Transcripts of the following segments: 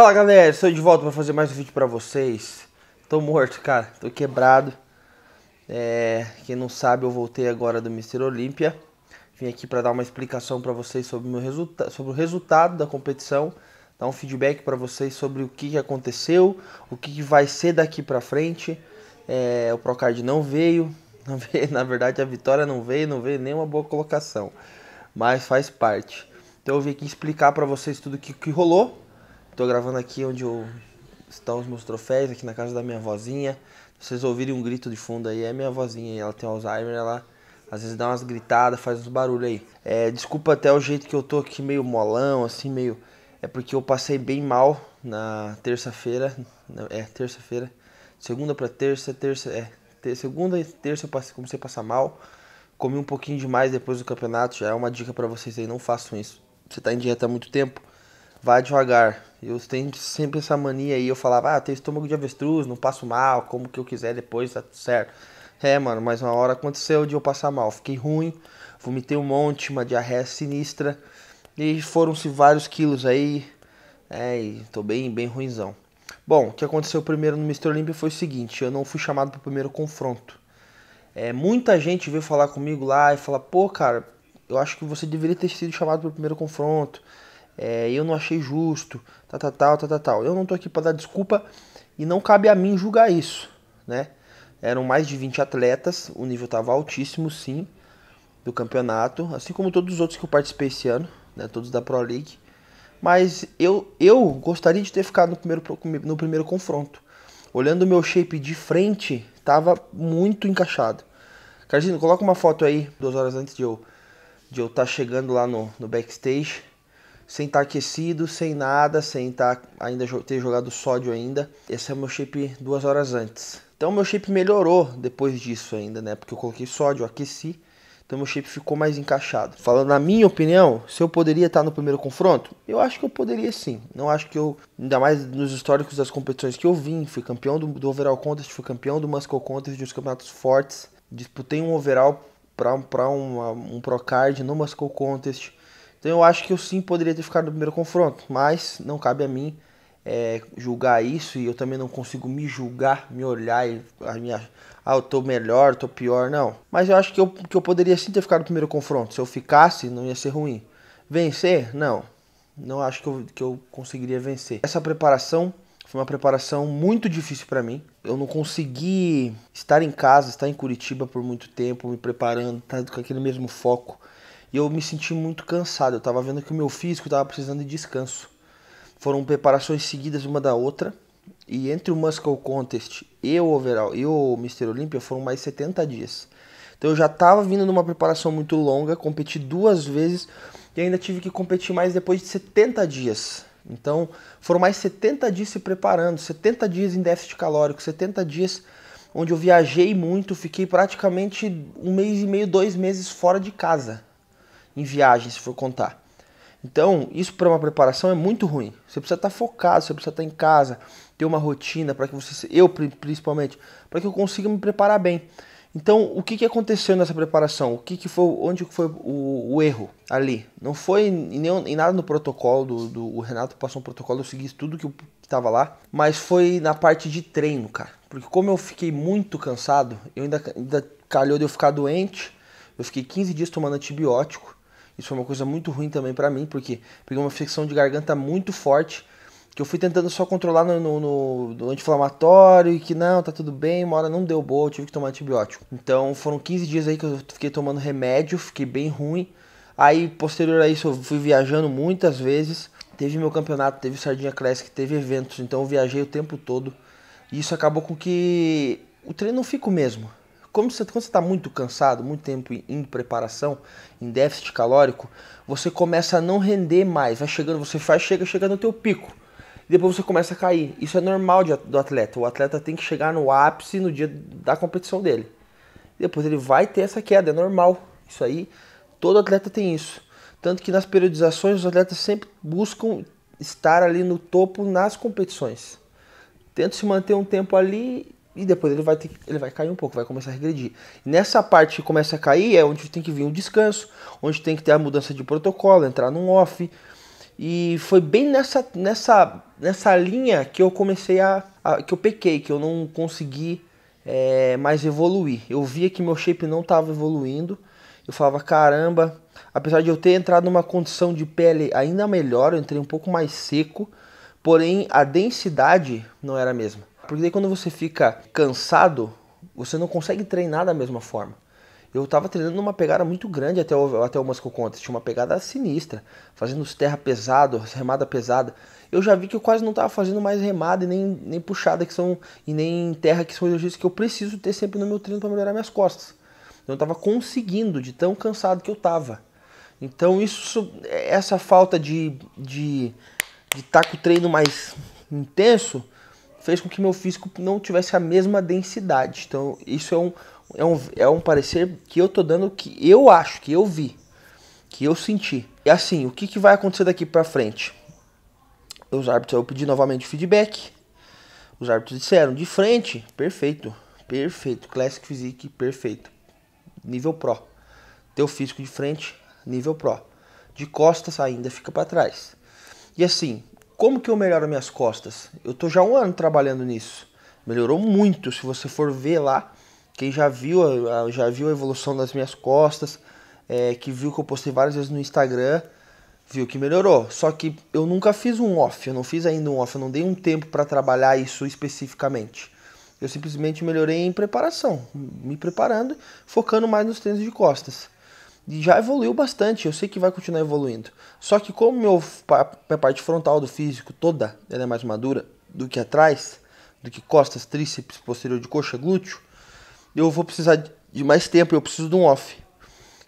Fala galera, estou de volta para fazer mais um vídeo para vocês. Tô morto, cara, tô quebrado. É, quem não sabe, eu voltei agora do Mister Olímpia. Vim aqui para dar uma explicação para vocês sobre, meu sobre o resultado da competição, dar um feedback para vocês sobre o que, que aconteceu, o que, que, vai ser daqui para frente. É, o Procard não veio, não veio, na verdade a vitória não veio, não veio nenhuma boa colocação, mas faz parte. Então eu vim aqui explicar para vocês tudo o que, que rolou Tô gravando aqui onde eu... estão os meus troféus, aqui na casa da minha vozinha. Vocês ouvirem um grito de fundo aí, é minha vozinha, ela tem Alzheimer, ela às vezes dá umas gritadas, faz uns barulhos aí. É, desculpa até o jeito que eu tô aqui meio molão, assim, meio. É porque eu passei bem mal na terça-feira. É, terça-feira. Segunda para terça, terça. É, ter, segunda e terça eu passei, comecei a passar mal. Comi um pouquinho demais depois do campeonato. Já é uma dica para vocês aí, não façam isso. Você tá em dieta há muito tempo vai devagar. Eu tenho sempre essa mania aí, eu falava, ah, tenho estômago de avestruz, não passo mal, como que eu quiser depois, tá tudo certo. É, mano, mas uma hora aconteceu de eu passar mal, fiquei ruim, vomitei um monte, uma diarreia sinistra, e foram-se vários quilos aí, é, e tô bem, bem ruimzão. Bom, o que aconteceu primeiro no Mr. Olympia foi o seguinte, eu não fui chamado pro primeiro confronto. É, muita gente veio falar comigo lá e fala, pô, cara, eu acho que você deveria ter sido chamado pro primeiro confronto, é, eu não achei justo, tá, tá, tal, tal, tá, tal, tal, tal. Eu não tô aqui para dar desculpa e não cabe a mim julgar isso, né? Eram mais de 20 atletas, o nível estava altíssimo, sim, do campeonato, assim como todos os outros que eu participei esse ano, né? Todos da Pro League. Mas eu, eu gostaria de ter ficado no primeiro, no primeiro confronto. Olhando o meu shape de frente, tava muito encaixado. Carzinho, coloca uma foto aí, duas horas antes de eu de eu estar tá chegando lá no, no backstage sem estar tá aquecido, sem nada, sem estar tá ainda ter jogado sódio ainda. Esse é o meu shape duas horas antes. Então meu shape melhorou depois disso ainda, né? Porque eu coloquei sódio, aqueci, então meu shape ficou mais encaixado. Falando na minha opinião, se eu poderia estar tá no primeiro confronto, eu acho que eu poderia sim. Não acho que eu, ainda mais nos históricos das competições que eu vim, fui campeão do, do overall contest, fui campeão do Muscle contest, de uns campeonatos fortes, disputei um overall para um, um, um pro card no Muscle contest, então eu acho que eu sim poderia ter ficado no primeiro confronto, mas não cabe a mim é, julgar isso e eu também não consigo me julgar, me olhar e a minha, ah, eu tô melhor, tô pior, não. Mas eu acho que eu, que eu poderia sim ter ficado no primeiro confronto. Se eu ficasse, não ia ser ruim. Vencer? Não. Não acho que eu, que eu conseguiria vencer. Essa preparação foi uma preparação muito difícil para mim. Eu não consegui estar em casa, estar em Curitiba por muito tempo, me preparando, estar tá com aquele mesmo foco e eu me senti muito cansado. Eu estava vendo que o meu físico estava precisando de descanso. Foram preparações seguidas uma da outra. E entre o Muscle Contest e o Overall e o Mr. Olympia foram mais 70 dias. Então eu já estava vindo numa preparação muito longa, competi duas vezes e ainda tive que competir mais depois de 70 dias. Então foram mais 70 dias se preparando, 70 dias em déficit calórico, 70 dias onde eu viajei muito, fiquei praticamente um mês e meio, dois meses fora de casa em viagem, se for contar. Então, isso para uma preparação é muito ruim. Você precisa estar tá focado, você precisa estar tá em casa, ter uma rotina para que você, eu principalmente, para que eu consiga me preparar bem. Então, o que, que aconteceu nessa preparação? O que, que foi, onde foi o, o erro ali? Não foi em, nenhum, em nada no protocolo do, do, o Renato passou um protocolo, eu segui tudo que estava lá, mas foi na parte de treino, cara. Porque como eu fiquei muito cansado, eu ainda, ainda calhou de eu ficar doente. Eu fiquei 15 dias tomando antibiótico isso foi é uma coisa muito ruim também para mim, porque peguei uma infecção de garganta muito forte, que eu fui tentando só controlar no, no, no anti-inflamatório e que não, tá tudo bem, uma hora não deu boa, eu tive que tomar antibiótico. Então foram 15 dias aí que eu fiquei tomando remédio, fiquei bem ruim. Aí, posterior a isso, eu fui viajando muitas vezes. Teve meu campeonato, teve Sardinha Classic, teve eventos, então eu viajei o tempo todo. E isso acabou com que o treino não fica o mesmo como você está muito cansado, muito tempo em preparação, em déficit calórico, você começa a não render mais. Vai chegando, você faz, chega, chega no teu pico. E depois você começa a cair. Isso é normal de, do atleta. O atleta tem que chegar no ápice no dia da competição dele. Depois ele vai ter essa queda, é normal. Isso aí, todo atleta tem isso. Tanto que nas periodizações os atletas sempre buscam estar ali no topo nas competições. Tenta se manter um tempo ali e depois ele vai, ter, ele vai cair um pouco, vai começar a regredir. Nessa parte que começa a cair é onde tem que vir um descanso, onde tem que ter a mudança de protocolo, entrar num off. E foi bem nessa, nessa, nessa linha que eu comecei a, a que eu pequei, que eu não consegui é, mais evoluir. Eu via que meu shape não estava evoluindo. Eu falava, caramba, apesar de eu ter entrado numa condição de pele ainda melhor, eu entrei um pouco mais seco, porém a densidade não era a mesma. Porque daí quando você fica cansado, você não consegue treinar da mesma forma. Eu estava treinando numa pegada muito grande até o, até o Muscle Contest, tinha uma pegada sinistra, fazendo os terra pesado, remada pesada. Eu já vi que eu quase não estava fazendo mais remada e nem, nem puxada, que são e nem terra, que são exercícios que eu preciso ter sempre no meu treino para melhorar minhas costas. Eu estava conseguindo de tão cansado que eu estava. Então isso, essa falta de de estar de tá com o treino mais intenso fez com que meu físico não tivesse a mesma densidade. Então, isso é um, é um, é um parecer que eu tô dando que eu acho, que eu vi, que eu senti. E assim, o que, que vai acontecer daqui para frente? Os árbitros, eu pedi novamente feedback. Os árbitros disseram, de frente, perfeito, perfeito. Classic Physique, perfeito. Nível Pro. Teu físico de frente, nível Pro. De costas ainda fica para trás. E assim, como que eu melhoro minhas costas? Eu tô já um ano trabalhando nisso. Melhorou muito, se você for ver lá, quem já viu, já viu a evolução das minhas costas, é, que viu que eu postei várias vezes no Instagram, viu que melhorou. Só que eu nunca fiz um off, eu não fiz ainda um off, eu não dei um tempo para trabalhar isso especificamente. Eu simplesmente melhorei em preparação, me preparando, focando mais nos treinos de costas já evoluiu bastante, eu sei que vai continuar evoluindo. Só que como meu, minha parte frontal do físico toda ela é mais madura do que atrás, do que costas, tríceps, posterior de coxa, glúteo, eu vou precisar de mais tempo, eu preciso de um off.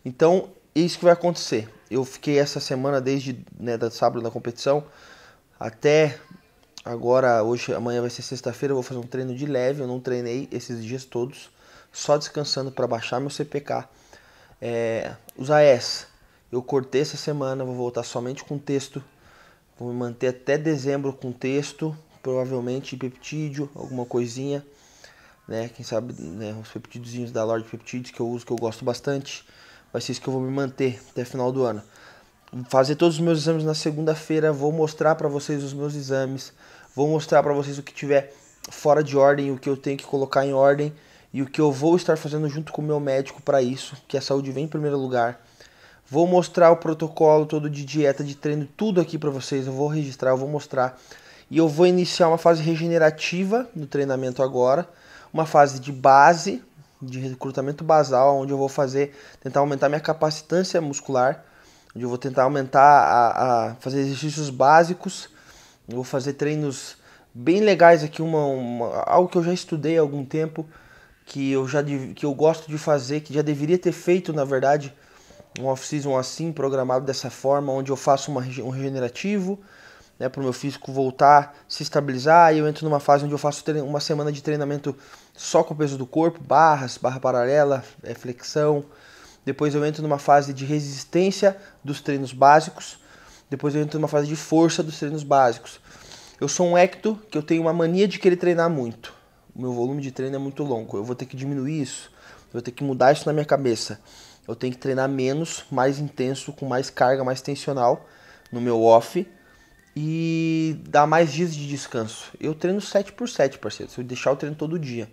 Então, é isso que vai acontecer. Eu fiquei essa semana desde né, da sábado da competição até agora, hoje, amanhã vai ser sexta-feira, eu vou fazer um treino de leve, eu não treinei esses dias todos, só descansando para baixar meu CPK é, os AES, eu cortei essa semana, vou voltar somente com texto. Vou me manter até dezembro com texto, provavelmente peptídeo, alguma coisinha. Né? Quem sabe né, os peptidozinhos da Lorde Peptides que eu uso, que eu gosto bastante. Vai ser isso que eu vou me manter até final do ano. fazer todos os meus exames na segunda-feira, vou mostrar para vocês os meus exames, vou mostrar para vocês o que tiver fora de ordem, o que eu tenho que colocar em ordem e o que eu vou estar fazendo junto com o meu médico para isso, que a saúde vem em primeiro lugar. Vou mostrar o protocolo todo de dieta, de treino, tudo aqui para vocês. Eu vou registrar, eu vou mostrar. E eu vou iniciar uma fase regenerativa no treinamento agora, uma fase de base, de recrutamento basal, onde eu vou fazer, tentar aumentar minha capacitância muscular, onde eu vou tentar aumentar a, a fazer exercícios básicos, eu vou fazer treinos bem legais aqui, uma, uma algo que eu já estudei há algum tempo, que eu já que eu gosto de fazer, que já deveria ter feito, na verdade, um off-season assim, programado dessa forma, onde eu faço uma, um regenerativo, né, para o meu físico voltar, se estabilizar, e eu entro numa fase onde eu faço uma semana de treinamento só com o peso do corpo, barras, barra paralela, é, flexão. Depois eu entro numa fase de resistência dos treinos básicos. Depois eu entro numa fase de força dos treinos básicos. Eu sou um ecto que eu tenho uma mania de querer treinar muito meu volume de treino é muito longo. Eu vou ter que diminuir isso. Eu vou ter que mudar isso na minha cabeça. Eu tenho que treinar menos, mais intenso, com mais carga, mais tensional no meu off e dar mais dias de descanso. Eu treino 7 por 7, parceiro. Se eu deixar, eu treino todo dia.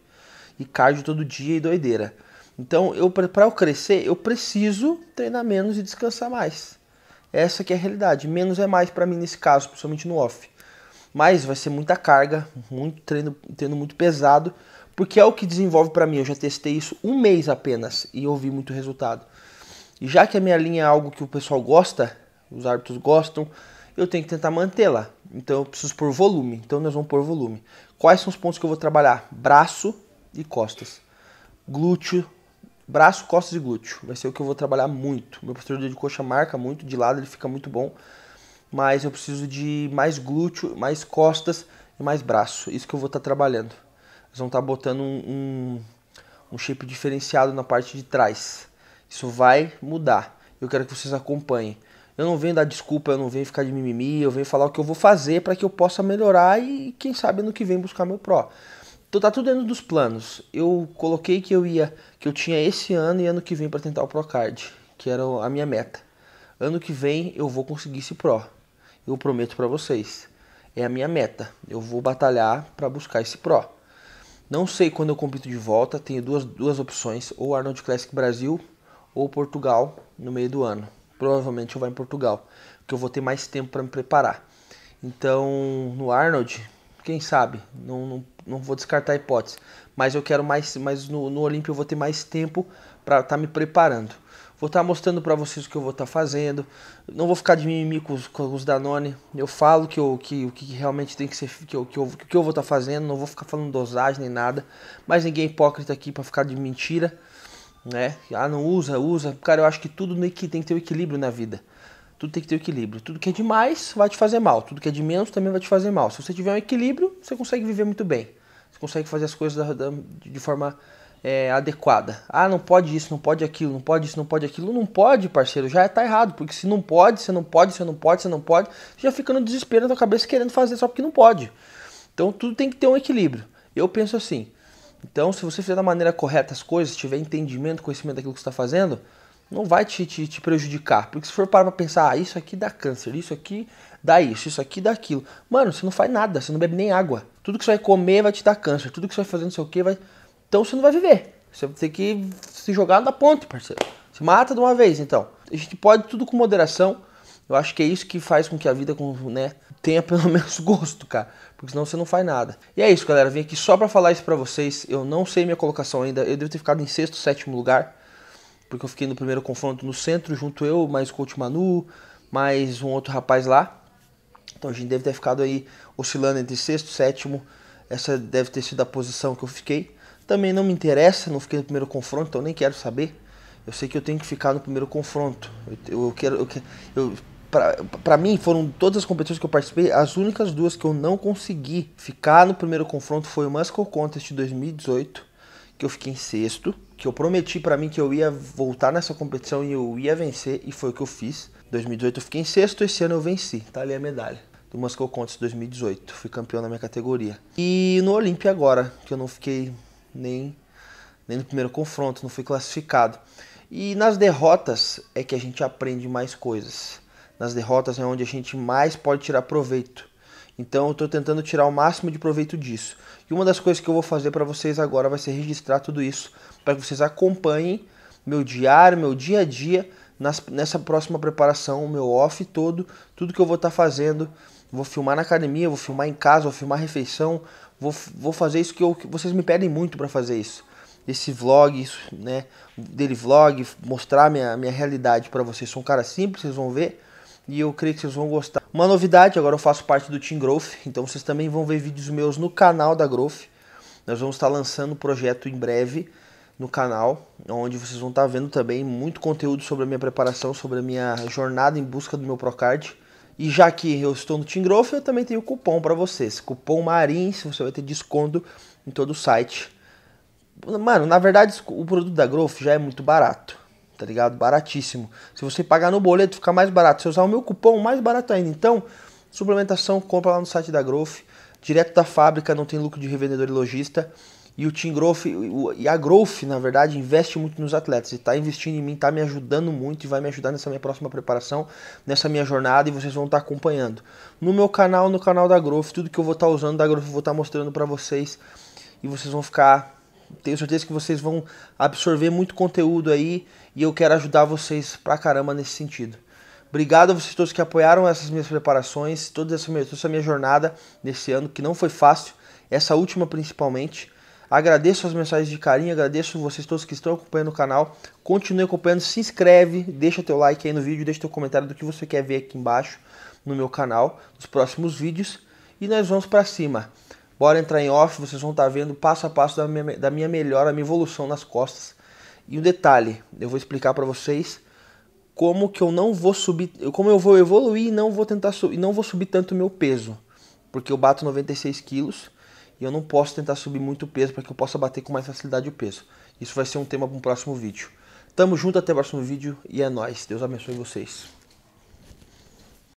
E cardio todo dia e doideira. Então, eu para eu crescer, eu preciso treinar menos e descansar mais. Essa que é a realidade. Menos é mais para mim nesse caso, principalmente no off mas vai ser muita carga, muito treino, treino muito pesado, porque é o que desenvolve para mim. Eu já testei isso um mês apenas e eu vi muito resultado. E já que a minha linha é algo que o pessoal gosta, os árbitros gostam, eu tenho que tentar mantê-la. Então eu preciso pôr volume. Então nós vamos pôr volume. Quais são os pontos que eu vou trabalhar? Braço e costas. Glúteo, braço, costas e glúteo. Vai ser o que eu vou trabalhar muito. Meu posterior de coxa marca muito, de lado ele fica muito bom mas eu preciso de mais glúteo, mais costas e mais braço. Isso que eu vou estar tá trabalhando. Eles vão estar tá botando um, um, um shape diferenciado na parte de trás. Isso vai mudar. Eu quero que vocês acompanhem. Eu não venho dar desculpa, eu não venho ficar de mimimi, eu venho falar o que eu vou fazer para que eu possa melhorar e quem sabe ano que vem buscar meu pro. Então tá tudo dentro dos planos. Eu coloquei que eu ia, que eu tinha esse ano e ano que vem para tentar o Procard, que era a minha meta. Ano que vem eu vou conseguir esse pro eu prometo para vocês. É a minha meta. Eu vou batalhar para buscar esse Pro. Não sei quando eu compito de volta, tenho duas, duas opções, ou Arnold Classic Brasil ou Portugal no meio do ano. Provavelmente eu vou em Portugal, porque eu vou ter mais tempo para me preparar. Então, no Arnold, quem sabe, não, não, não, vou descartar a hipótese. Mas eu quero mais, mas no, no Olímpio eu vou ter mais tempo para estar tá me preparando. Vou estar tá mostrando para vocês o que eu vou estar tá fazendo. Não vou ficar de mimimi com os, com os Danone. Eu falo que o que, que realmente tem que ser, que o que eu, que eu vou estar tá fazendo. Não vou ficar falando dosagem nem nada. Mas ninguém é hipócrita aqui para ficar de mentira, né? Ah, não usa, usa. Cara, eu acho que tudo tem que ter um equilíbrio na vida. Tudo tem que ter um equilíbrio. Tudo que é demais vai te fazer mal. Tudo que é de menos também vai te fazer mal. Se você tiver um equilíbrio, você consegue viver muito bem. Você consegue fazer as coisas da, da, de forma é, adequada. Ah, não pode isso, não pode aquilo, não pode isso, não pode aquilo. Não pode, parceiro, já tá errado, porque se não pode, você não pode, você não pode, você não pode, já fica no desespero na tua cabeça querendo fazer só porque não pode. Então tudo tem que ter um equilíbrio. Eu penso assim. Então, se você fizer da maneira correta as coisas, tiver entendimento, conhecimento daquilo que está fazendo, não vai te, te, te, prejudicar. Porque se for parar pra pensar, ah, isso aqui dá câncer, isso aqui dá isso, isso aqui dá aquilo. Mano, você não faz nada, você não bebe nem água. Tudo que você vai comer vai te dar câncer, tudo que você vai fazer não sei o que vai então você não vai viver. Você vai ter que se jogar na ponte, parceiro. Se mata de uma vez, então. A gente pode tudo com moderação. Eu acho que é isso que faz com que a vida né, tenha pelo menos gosto, cara. Porque senão você não faz nada. E é isso, galera. Vim aqui só para falar isso pra vocês. Eu não sei minha colocação ainda. Eu devo ter ficado em sexto, sétimo lugar. Porque eu fiquei no primeiro confronto no centro, junto eu, mais o Coach Manu, mais um outro rapaz lá. Então a gente deve ter ficado aí oscilando entre sexto, sétimo. Essa deve ter sido a posição que eu fiquei. Também não me interessa, não fiquei no primeiro confronto, então nem quero saber. Eu sei que eu tenho que ficar no primeiro confronto. Eu, eu quero. Eu, eu, pra, mim, foram todas as competições que eu participei, as únicas duas que eu não consegui ficar no primeiro confronto foi o Muscle Contest de 2018, que eu fiquei em sexto, que eu prometi para mim que eu ia voltar nessa competição e eu ia vencer, e foi o que eu fiz. 2018 eu fiquei em sexto, esse ano eu venci, tá ali a medalha do Moscow Contest 2018. Fui campeão na minha categoria. E no Olímpia agora, que eu não fiquei nem, nem no primeiro confronto, não fui classificado. E nas derrotas é que a gente aprende mais coisas. Nas derrotas é onde a gente mais pode tirar proveito. Então eu estou tentando tirar o máximo de proveito disso. E uma das coisas que eu vou fazer para vocês agora vai ser registrar tudo isso para que vocês acompanhem meu diário, meu dia a dia nas, nessa próxima preparação, o meu off todo, tudo que eu vou estar tá fazendo. Vou filmar na academia, vou filmar em casa, vou filmar refeição, vou, vou fazer isso que, eu, que vocês me pedem muito para fazer isso. Esse vlog, isso, né? Dele vlog, mostrar minha, minha realidade para vocês. Sou um cara simples, vocês vão ver. E eu creio que vocês vão gostar. Uma novidade, agora eu faço parte do Team Growth. Então vocês também vão ver vídeos meus no canal da Growth. Nós vamos estar lançando o projeto em breve no canal, onde vocês vão estar vendo também muito conteúdo sobre a minha preparação, sobre a minha jornada em busca do meu Procard. E já que eu estou no Tim Growth, eu também tenho cupom para vocês. Cupom Marins, você vai ter desconto em todo o site. Mano, na verdade o produto da Growth já é muito barato, tá ligado? Baratíssimo. Se você pagar no boleto, fica mais barato. Se usar o meu cupom, mais barato ainda. Então, suplementação, compra lá no site da Growth. Direto da fábrica, não tem lucro de revendedor e lojista. E o Team Growth, e a Growth, na verdade, investe muito nos atletas. E está investindo em mim, está me ajudando muito e vai me ajudar nessa minha próxima preparação, nessa minha jornada, e vocês vão estar tá acompanhando. No meu canal, no canal da Growth, tudo que eu vou estar tá usando da Growth, eu vou estar tá mostrando para vocês. E vocês vão ficar. Tenho certeza que vocês vão absorver muito conteúdo aí. E eu quero ajudar vocês pra caramba nesse sentido. Obrigado a vocês todos que apoiaram essas minhas preparações, toda essa minha, toda essa minha jornada nesse ano, que não foi fácil, essa última principalmente. Agradeço as mensagens de carinho, agradeço vocês todos que estão acompanhando o canal. Continue acompanhando, se inscreve, deixa teu like aí no vídeo, deixa teu comentário do que você quer ver aqui embaixo no meu canal, nos próximos vídeos. E nós vamos para cima. Bora entrar em off, vocês vão estar tá vendo passo a passo da minha, da minha melhora, minha evolução nas costas. E um detalhe, eu vou explicar para vocês como que eu não vou subir, como eu vou evoluir e não vou tentar subir, não vou subir tanto o meu peso, porque eu bato 96 quilos e eu não posso tentar subir muito o peso para que eu possa bater com mais facilidade o peso. Isso vai ser um tema para um próximo vídeo. Tamo junto, até o próximo vídeo e é nóis. Deus abençoe vocês.